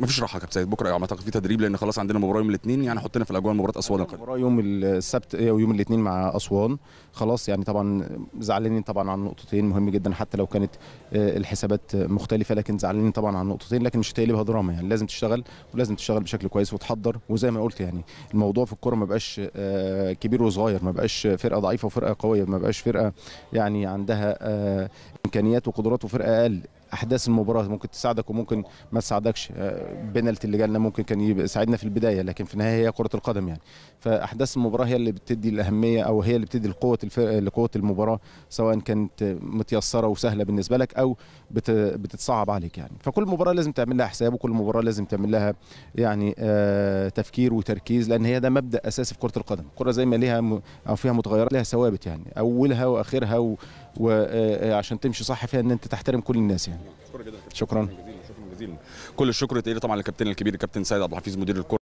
مفيش راحه يا كابتن سيد بكره يعني اعتقد في تدريب لان خلاص عندنا مباراه يوم الاثنين يعني حطينا في الاجواء مباراه اسوان القادمه مباراه يوم السبت ويوم آه، الاثنين مع اسوان خلاص يعني طبعا زعلانين طبعا عن نقطتين مهم جدا حتى لو كانت آه، الحسابات مختلفه لكن زعلانين طبعا عن نقطتين لكن مش هتقلبها دراما يعني لازم تشتغل ولازم تشتغل بشكل كويس وتحضر وزي ما قلت يعني الموضوع في الكوره ما بقاش آه، كبير وصغير ما بقاش فرقه ضعيفه وفرقه قويه ما بقاش فرقه يعني عندها امكانيات وقدرات وفرقه اقل احداث المباراه ممكن تساعدك وممكن ما تساعدكش آه، بنالتي اللي جالنا ممكن كان يساعدنا في البدايه لكن في النهايه هي كره القدم يعني فاحداث المباراه هي اللي بتدي الاهميه او هي اللي بتدي القوه الفرقه لقوه المباراه سواء كانت متيسره وسهله بالنسبه لك او بتتصعب عليك يعني فكل مباراه لازم تعمل لها حساب وكل مباراه لازم تعمل لها يعني آه، تفكير وتركيز لان هي ده مبدا اساسي في كره القدم الكره زي ما ليها او فيها متغيرات لها ثوابت يعني اولها واخرها وعشان آه، آه، تمشي صح فيها ان انت تحترم كل الناس يعني شكرا جزيلا شكرا جزيلا كل الشكر طبعا للكابتن الكبير الكابتن سيد عبد الحفيظ مدير الكره